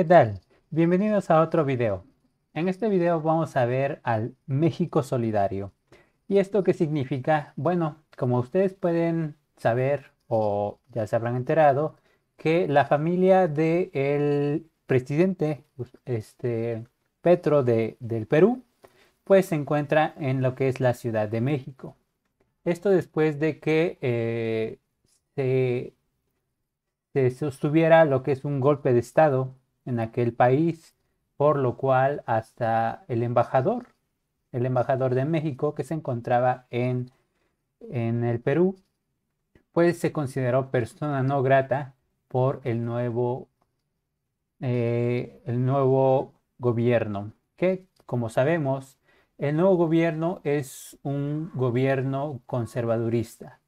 ¿Qué tal? Bienvenidos a otro video. En este video vamos a ver al México Solidario. ¿Y esto qué significa? Bueno, como ustedes pueden saber o ya se habrán enterado, que la familia del presidente este, Petro del Perú, pues se encuentra en lo que es la Ciudad de México. Esto después de que eh, se, se sostuviera lo que es un golpe de Estado en aquel país, por lo cual hasta el embajador, el embajador de México que se encontraba en, en el Perú, pues se consideró persona no grata por el nuevo, eh, el nuevo gobierno, que como sabemos, el nuevo gobierno es un gobierno conservadurista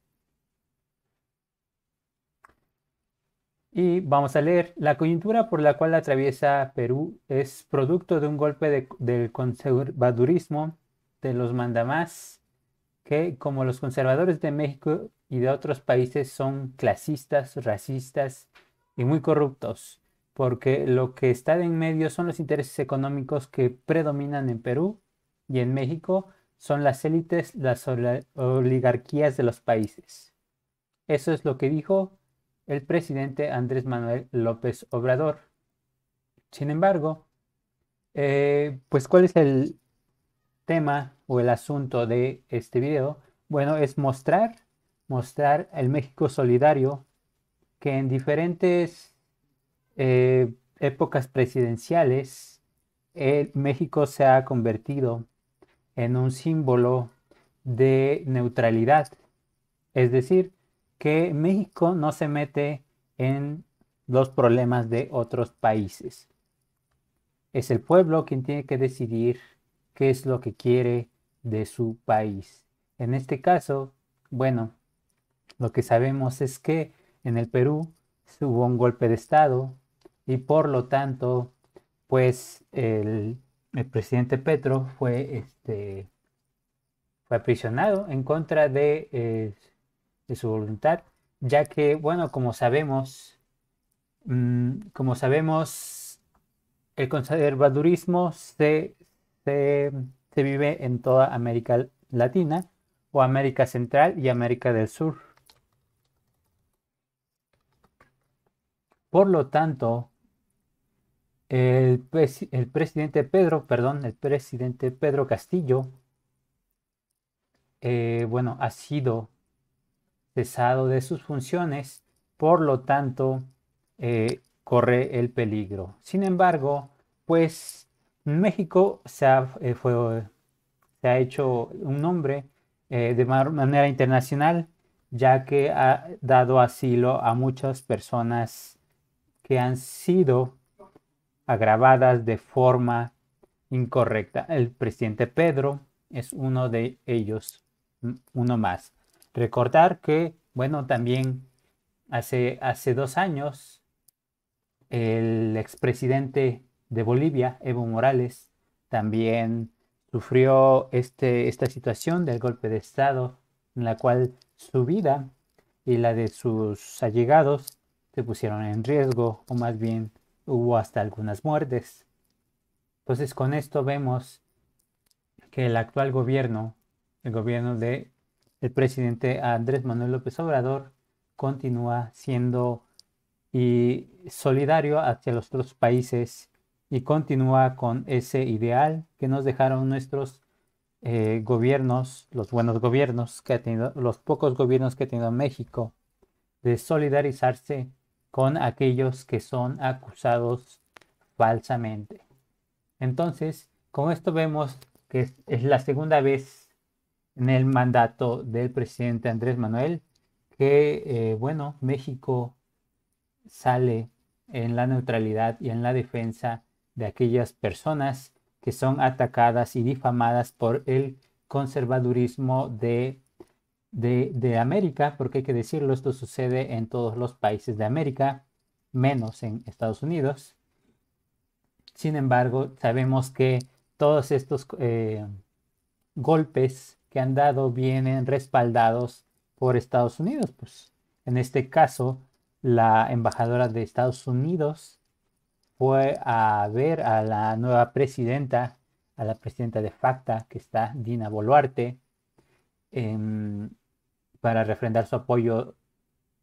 Y vamos a leer, la coyuntura por la cual atraviesa Perú es producto de un golpe del conservadurismo de los mandamás, que como los conservadores de México y de otros países son clasistas, racistas y muy corruptos, porque lo que está en medio son los intereses económicos que predominan en Perú y en México son las élites, las oligarquías de los países. Eso es lo que dijo el presidente Andrés Manuel López Obrador. Sin embargo, eh, pues ¿cuál es el tema o el asunto de este video? Bueno, es mostrar, mostrar el México solidario que en diferentes eh, épocas presidenciales México se ha convertido en un símbolo de neutralidad. Es decir, que México no se mete en los problemas de otros países. Es el pueblo quien tiene que decidir qué es lo que quiere de su país. En este caso, bueno, lo que sabemos es que en el Perú hubo un golpe de Estado y por lo tanto, pues el, presidente Petro fue, este, fue aprisionado en contra de eh, de su voluntad, ya que, bueno, como sabemos, mm, como sabemos, el conservadurismo se, se, vive en toda América Latina o América Central y América del Sur. Por lo tanto, el, el, presidente Pedro, perdón, el presidente Pedro Castillo, eh, bueno, ha sido cesado de sus funciones, por lo tanto, eh, corre el peligro. Sin embargo, pues México eh, se ha, hecho un nombre eh, de manera internacional, ya que ha dado asilo a muchas personas que han sido agravadas de forma incorrecta. El presidente Pedro es uno de ellos, uno más. Recordar que, bueno, también hace, hace dos años el expresidente de Bolivia, Evo Morales, también sufrió este, esta situación del golpe de Estado, en la cual su vida y la de sus allegados se pusieron en riesgo, o más bien hubo hasta algunas muertes. Entonces con esto vemos que el actual gobierno, el gobierno de el presidente Andrés Manuel López Obrador continúa siendo solidario hacia los otros países y continúa con ese ideal que nos dejaron nuestros eh, gobiernos, los buenos gobiernos que ha tenido, los pocos gobiernos que ha tenido México, de solidarizarse con aquellos que son acusados falsamente. Entonces, con esto vemos que es, es la segunda vez en el mandato del presidente Andrés Manuel, que, eh, bueno, México sale en la neutralidad y en la defensa de aquellas personas que son atacadas y difamadas por el conservadurismo de, de, América, porque hay que decirlo, esto sucede en todos los países de América, menos en Estados Unidos. Sin embargo, sabemos que todos estos eh, golpes que han dado vienen respaldados por Estados Unidos. Pues en este caso, la embajadora de Estados Unidos fue a ver a la nueva presidenta, a la presidenta de facto, que está Dina Boluarte, em, para refrendar su apoyo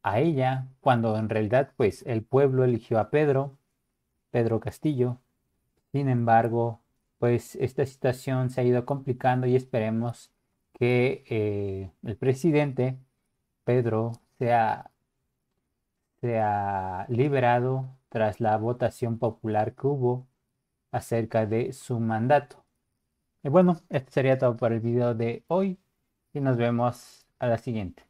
a ella, cuando en realidad pues el pueblo eligió a Pedro, Pedro Castillo. Sin embargo, pues esta situación se ha ido complicando y esperemos que eh, el presidente Pedro sea, sea liberado tras la votación popular que hubo acerca de su mandato. Y bueno, esto sería todo por el video de hoy y nos vemos a la siguiente.